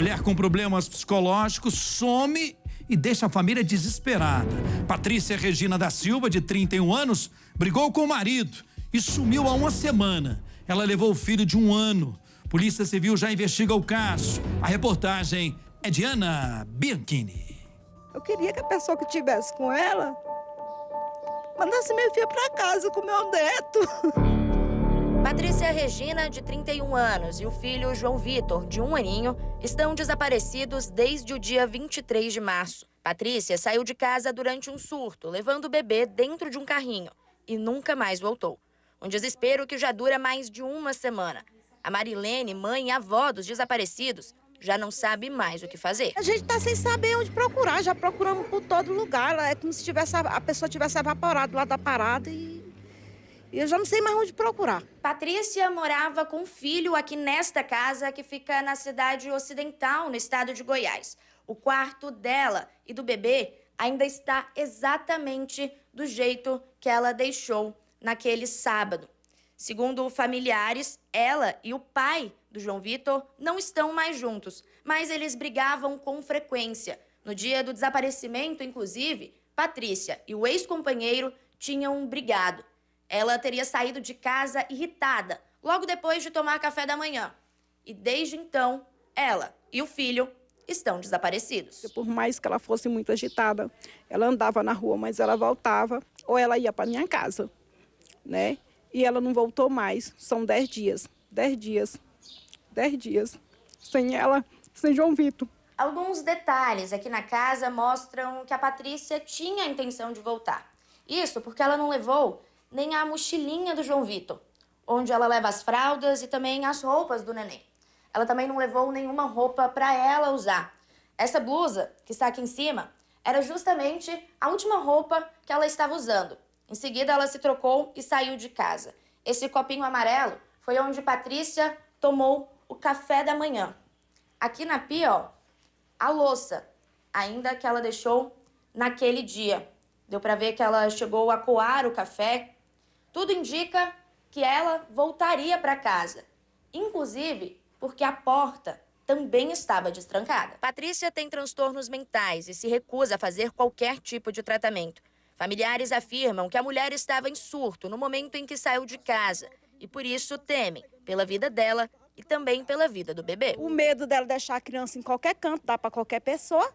Mulher com problemas psicológicos some e deixa a família desesperada. Patrícia Regina da Silva, de 31 anos, brigou com o marido e sumiu há uma semana. Ela levou o filho de um ano. Polícia Civil já investiga o caso. A reportagem é de Ana Bianchini. Eu queria que a pessoa que estivesse com ela mandasse meu filho para casa com meu neto. Patrícia Regina, de 31 anos, e o filho João Vitor, de um aninho, estão desaparecidos desde o dia 23 de março. Patrícia saiu de casa durante um surto, levando o bebê dentro de um carrinho, e nunca mais voltou. Um desespero que já dura mais de uma semana. A Marilene, mãe e avó dos desaparecidos, já não sabe mais o que fazer. A gente está sem saber onde procurar, já procuramos por todo lugar. É como se tivesse, a pessoa tivesse evaporado lá da parada e e eu já não sei mais onde procurar. Patrícia morava com um filho aqui nesta casa que fica na cidade ocidental, no estado de Goiás. O quarto dela e do bebê ainda está exatamente do jeito que ela deixou naquele sábado. Segundo familiares, ela e o pai do João Vitor não estão mais juntos, mas eles brigavam com frequência. No dia do desaparecimento, inclusive, Patrícia e o ex-companheiro tinham brigado. Ela teria saído de casa irritada, logo depois de tomar café da manhã. E desde então, ela e o filho estão desaparecidos. Por mais que ela fosse muito agitada, ela andava na rua, mas ela voltava ou ela ia para minha casa, né? E ela não voltou mais. São dez dias, dez dias, dez dias sem ela, sem João Vitor. Alguns detalhes aqui na casa mostram que a Patrícia tinha a intenção de voltar. Isso porque ela não levou nem a mochilinha do João Vitor, onde ela leva as fraldas e também as roupas do neném. Ela também não levou nenhuma roupa para ela usar. Essa blusa, que está aqui em cima, era justamente a última roupa que ela estava usando. Em seguida, ela se trocou e saiu de casa. Esse copinho amarelo foi onde Patrícia tomou o café da manhã. Aqui na pia, ó, a louça, ainda que ela deixou naquele dia. Deu para ver que ela chegou a coar o café tudo indica que ela voltaria para casa, inclusive porque a porta também estava destrancada. Patrícia tem transtornos mentais e se recusa a fazer qualquer tipo de tratamento. Familiares afirmam que a mulher estava em surto no momento em que saiu de casa e por isso temem pela vida dela e também pela vida do bebê. O medo dela deixar a criança em qualquer canto, dá para qualquer pessoa,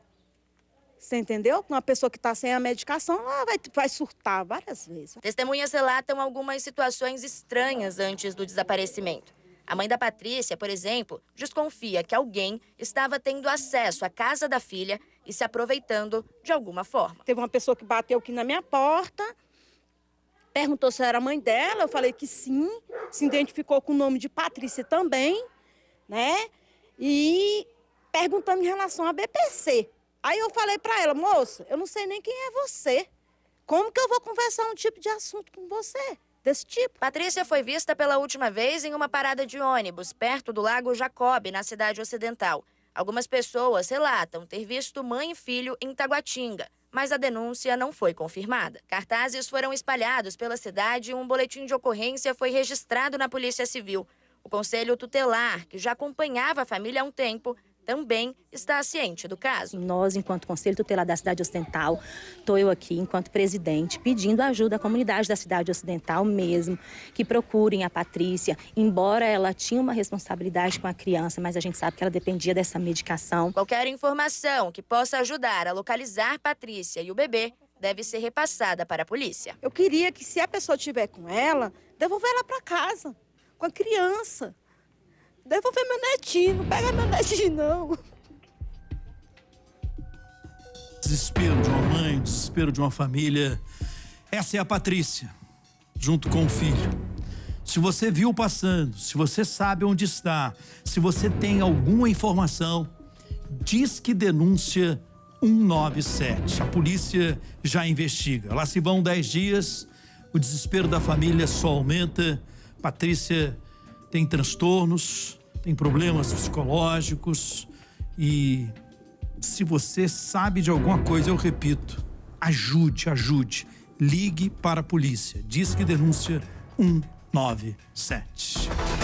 você entendeu? Uma pessoa que está sem a medicação, ela vai, vai surtar várias vezes. Testemunhas relatam algumas situações estranhas antes do desaparecimento. A mãe da Patrícia, por exemplo, desconfia que alguém estava tendo acesso à casa da filha e se aproveitando de alguma forma. Teve uma pessoa que bateu aqui na minha porta, perguntou se era a mãe dela, eu falei que sim, se identificou com o nome de Patrícia também, né? E perguntando em relação à BPC. Aí eu falei para ela, moça, eu não sei nem quem é você. Como que eu vou conversar um tipo de assunto com você? Desse tipo. Patrícia foi vista pela última vez em uma parada de ônibus perto do Lago Jacob, na cidade ocidental. Algumas pessoas relatam ter visto mãe e filho em Taguatinga, mas a denúncia não foi confirmada. Cartazes foram espalhados pela cidade e um boletim de ocorrência foi registrado na Polícia Civil. O Conselho Tutelar, que já acompanhava a família há um tempo, também está ciente do caso. Nós, enquanto Conselho Tutelar da Cidade Ocidental, estou eu aqui, enquanto presidente, pedindo ajuda à comunidade da Cidade Ocidental mesmo, que procurem a Patrícia, embora ela tinha uma responsabilidade com a criança, mas a gente sabe que ela dependia dessa medicação. Qualquer informação que possa ajudar a localizar Patrícia e o bebê deve ser repassada para a polícia. Eu queria que se a pessoa tiver com ela, devolver ela para casa, com a criança. Devolver meu netinho, não pega meu netinho, não. Desespero de uma mãe, desespero de uma família. Essa é a Patrícia, junto com o filho. Se você viu passando, se você sabe onde está, se você tem alguma informação, diz que denúncia 197. A polícia já investiga. Lá se vão 10 dias, o desespero da família só aumenta. Patrícia tem transtornos, tem problemas psicológicos e se você sabe de alguma coisa, eu repito, ajude, ajude. Ligue para a polícia. Diz que denúncia 197.